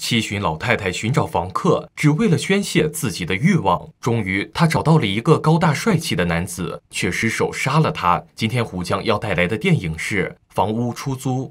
七旬老太太寻找房客，只为了宣泄自己的欲望。终于，她找到了一个高大帅气的男子，却失手杀了他。今天胡江要带来的电影是《房屋出租》。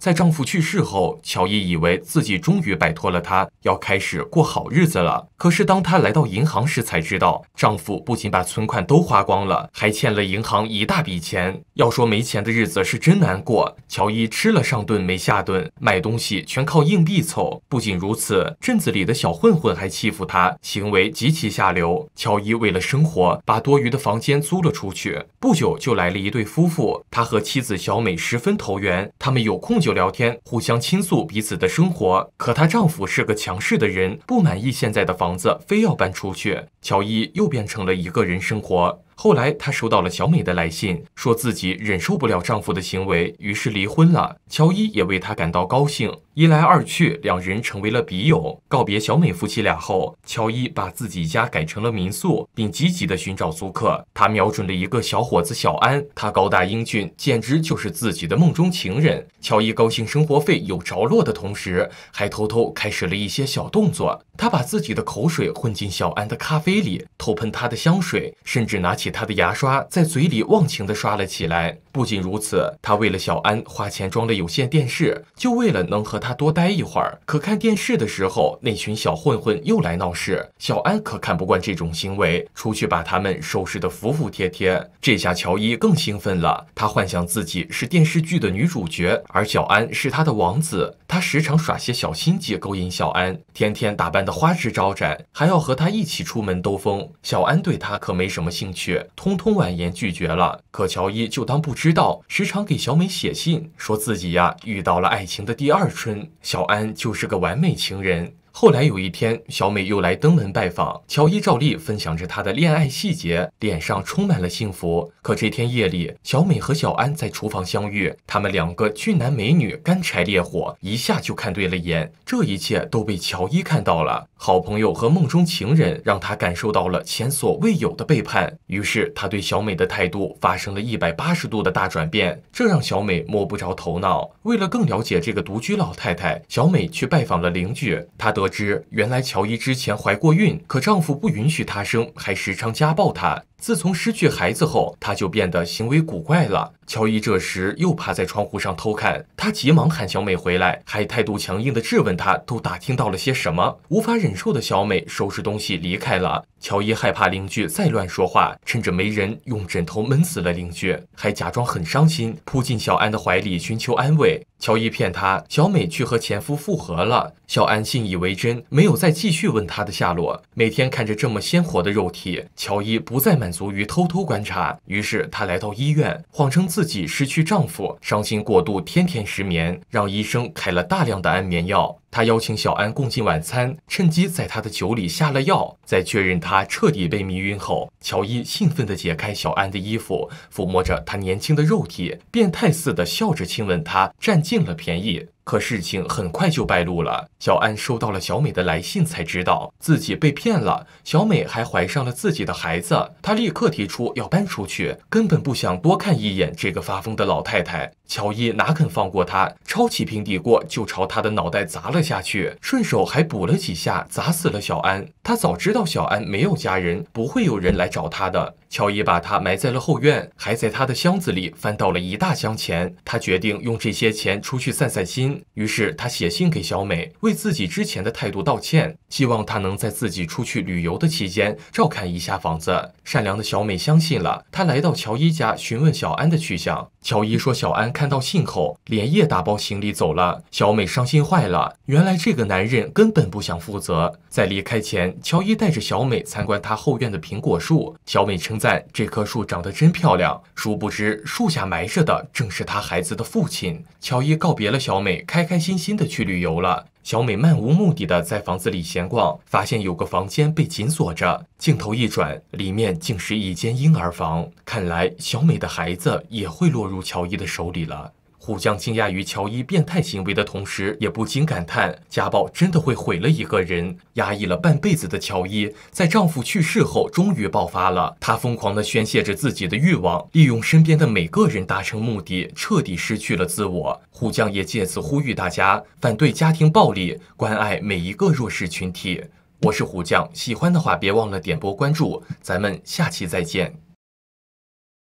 在丈夫去世后，乔伊以为自己终于摆脱了他，要开始过好日子了。可是当她来到银行时，才知道丈夫不仅把存款都花光了，还欠了银行一大笔钱。要说没钱的日子是真难过，乔伊吃了上顿没下顿，买东西全靠硬币凑。不仅如此，镇子里的小混混还欺负她，行为极其下流。乔伊为了生活，把多余的房间租了出去。不久就来了一对夫妇，他和妻子小美十分投缘，他们有空就。聊天，互相倾诉彼此的生活。可她丈夫是个强势的人，不满意现在的房子，非要搬出去。乔伊又变成了一个人生活。后来，她收到了小美的来信，说自己忍受不了丈夫的行为，于是离婚了。乔伊也为她感到高兴。一来二去，两人成为了笔友。告别小美夫妻俩后，乔伊把自己家改成了民宿，并积极的寻找租客。他瞄准了一个小伙子小安，他高大英俊，简直就是自己的梦中情人。乔伊高兴生活费有着落的同时，还偷偷开始了一些小动作。他把自己的口水混进小安的咖啡里，偷喷他的香水，甚至拿起他的牙刷在嘴里忘情的刷了起来。不仅如此，他为了小安花钱装了有线电视，就为了能和他。他多待一会儿。可看电视的时候，那群小混混又来闹事。小安可看不惯这种行为，出去把他们收拾的服服帖帖。这下乔伊更兴奋了，他幻想自己是电视剧的女主角，而小安是他的王子。他时常耍些小心机，勾引小安，天天打扮的花枝招展，还要和他一起出门兜风。小安对他可没什么兴趣，通通婉言拒绝了。可乔伊就当不知道，时常给小美写信，说自己呀遇到了爱情的第二春。小安就是个完美情人。后来有一天，小美又来登门拜访，乔伊照例分享着她的恋爱细节，脸上充满了幸福。可这天夜里，小美和小安在厨房相遇，他们两个俊男美女干柴烈火，一下就看对了眼。这一切都被乔伊看到了。好朋友和梦中情人让他感受到了前所未有的背叛，于是他对小美的态度发生了一百八十度的大转变，这让小美摸不着头脑。为了更了解这个独居老太太，小美去拜访了邻居。她得知，原来乔伊之前怀过孕，可丈夫不允许她生，还时常家暴她。自从失去孩子后，他就变得行为古怪了。乔伊这时又趴在窗户上偷看，他急忙喊小美回来，还态度强硬地质问她都打听到了些什么。无法忍受的小美收拾东西离开了。乔伊害怕邻居再乱说话，趁着没人用枕头闷死了邻居，还假装很伤心，扑进小安的怀里寻求安慰。乔伊骗他小美去和前夫复合了，小安信以为真，没有再继续问她的下落。每天看着这么鲜活的肉体，乔伊不再满。足于偷偷观察，于是她来到医院，谎称自己失去丈夫，伤心过度，天天失眠，让医生开了大量的安眠药。她邀请小安共进晚餐，趁机在他的酒里下了药。在确认他彻底被迷晕后，乔伊兴奋地解开小安的衣服，抚摸着他年轻的肉体，变态似的笑着亲吻他，占尽了便宜。可事情很快就败露了。小安收到了小美的来信，才知道自己被骗了。小美还怀上了自己的孩子，她立刻提出要搬出去，根本不想多看一眼这个发疯的老太太。乔伊哪肯放过他，抄起平底锅就朝他的脑袋砸了下去，顺手还补了几下，砸死了小安。他早知道小安没有家人，不会有人来找他的。乔伊把他埋在了后院，还在他的箱子里翻到了一大箱钱。他决定用这些钱出去散散心，于是他写信给小美，为自己之前的态度道歉，希望她能在自己出去旅游的期间照看一下房子。善良的小美相信了，她来到乔伊家询问小安的去向。乔伊说小安。看到信后，连夜打包行李走了。小美伤心坏了。原来这个男人根本不想负责。在离开前，乔伊带着小美参观他后院的苹果树。小美称赞这棵树长得真漂亮。殊不知，树下埋着的正是他孩子的父亲。乔伊告别了小美，开开心心的去旅游了。小美漫无目的的在房子里闲逛，发现有个房间被紧锁着。镜头一转，里面竟是一间婴儿房，看来小美的孩子也会落入乔伊的手里了。虎将惊讶于乔伊变态行为的同时，也不禁感叹：家暴真的会毁了一个人。压抑了半辈子的乔伊，在丈夫去世后，终于爆发了。她疯狂地宣泄着自己的欲望，利用身边的每个人达成目的，彻底失去了自我。虎将也借此呼吁大家反对家庭暴力，关爱每一个弱势群体。我是虎将，喜欢的话别忘了点波关注，咱们下期再见。